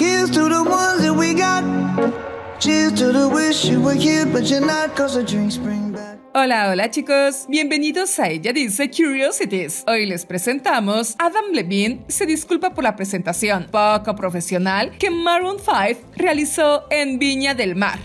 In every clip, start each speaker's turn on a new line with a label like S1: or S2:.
S1: Hola, hola chicos, bienvenidos a Ella Dice Curiosities. Hoy les presentamos, Adam Levine se disculpa por la presentación poco profesional que Maroon 5 realizó en Viña del Mar.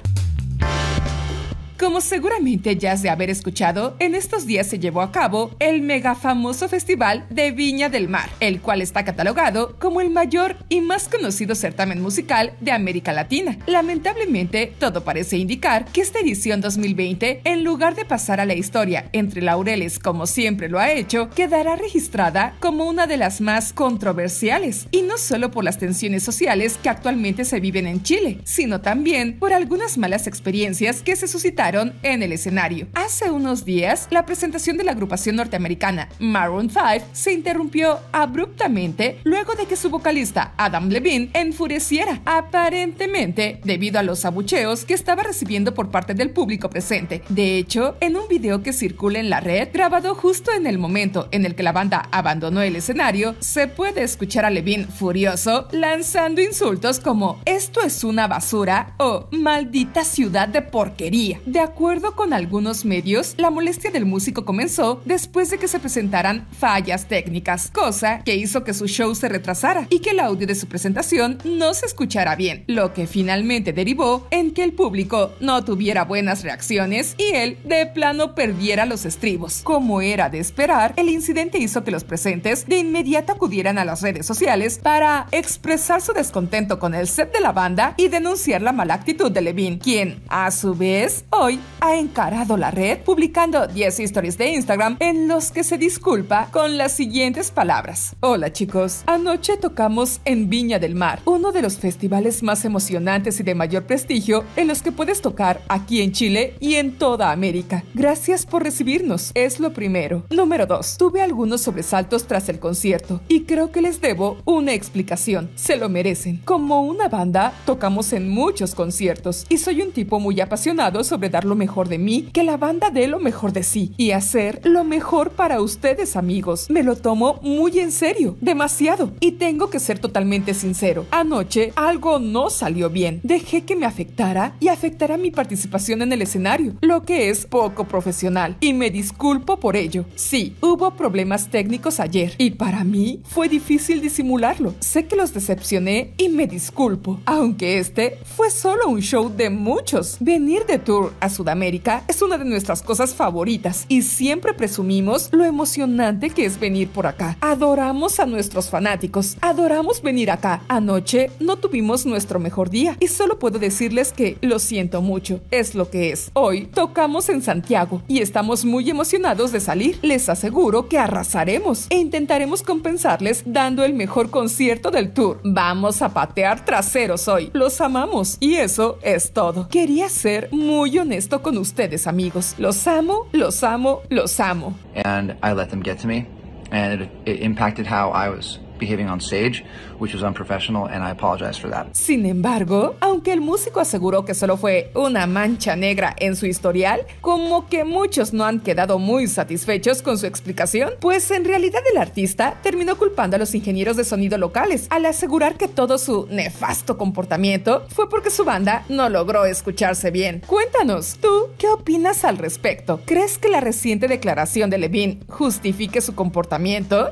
S1: Como seguramente ya has de haber escuchado, en estos días se llevó a cabo el mega famoso Festival de Viña del Mar, el cual está catalogado como el mayor y más conocido certamen musical de América Latina. Lamentablemente, todo parece indicar que esta edición 2020, en lugar de pasar a la historia entre laureles como siempre lo ha hecho, quedará registrada como una de las más controversiales, y no solo por las tensiones sociales que actualmente se viven en Chile, sino también por algunas malas experiencias que se suscitaron en el escenario. Hace unos días, la presentación de la agrupación norteamericana Maroon 5 se interrumpió abruptamente luego de que su vocalista Adam Levine enfureciera, aparentemente debido a los abucheos que estaba recibiendo por parte del público presente. De hecho, en un video que circula en la red, grabado justo en el momento en el que la banda abandonó el escenario, se puede escuchar a Levine furioso lanzando insultos como esto es una basura o maldita ciudad de porquería. De acuerdo con algunos medios, la molestia del músico comenzó después de que se presentaran fallas técnicas, cosa que hizo que su show se retrasara y que el audio de su presentación no se escuchara bien, lo que finalmente derivó en que el público no tuviera buenas reacciones y él de plano perdiera los estribos. Como era de esperar, el incidente hizo que los presentes de inmediato acudieran a las redes sociales para expresar su descontento con el set de la banda y denunciar la mala actitud de Levine, quien a su vez hoy ha encarado la red publicando 10 historias de Instagram en los que se disculpa con las siguientes palabras. Hola chicos, anoche tocamos en Viña del Mar, uno de los festivales más emocionantes y de mayor prestigio en los que puedes tocar aquí en Chile y en toda América. Gracias por recibirnos, es lo primero. Número 2. Tuve algunos sobresaltos tras el concierto y creo que les debo una explicación. Se lo merecen. Como una banda, tocamos en muchos conciertos y soy un tipo muy apasionado sobre dar lo mejor de mí, que la banda dé lo mejor de sí y hacer lo mejor para ustedes amigos. Me lo tomo muy en serio, demasiado. Y tengo que ser totalmente sincero. Anoche algo no salió bien. Dejé que me afectara y afectara mi participación en el escenario, lo que es poco profesional. Y me disculpo por ello. Sí, hubo problemas técnicos ayer y para mí fue difícil disimularlo. Sé que los decepcioné y me disculpo. Aunque este fue solo un show de muchos. Venir de tour Sudamérica es una de nuestras cosas favoritas y siempre presumimos lo emocionante que es venir por acá. Adoramos a nuestros fanáticos, adoramos venir acá. Anoche no tuvimos nuestro mejor día y solo puedo decirles que lo siento mucho, es lo que es. Hoy tocamos en Santiago y estamos muy emocionados de salir. Les aseguro que arrasaremos e intentaremos compensarles dando el mejor concierto del tour. Vamos a patear traseros hoy. Los amamos y eso es todo. Quería ser muy honesto honesto con ustedes, amigos. Los amo, los amo, los amo. And I let them get to me, and it, it impacted how I was behaving on stage, which was unprofessional, and I apologize for that. Sin embargo, aunque el músico aseguró que solo fue una mancha negra en su historial, como que muchos no han quedado muy satisfechos con su explicación, pues en realidad el artista terminó culpando a los ingenieros de sonido locales al asegurar que todo su nefasto comportamiento fue porque su banda no logró escucharse bien. Cuéntanos, ¿tú qué opinas al respecto? ¿Crees que la reciente declaración de Levine justifique su comportamiento?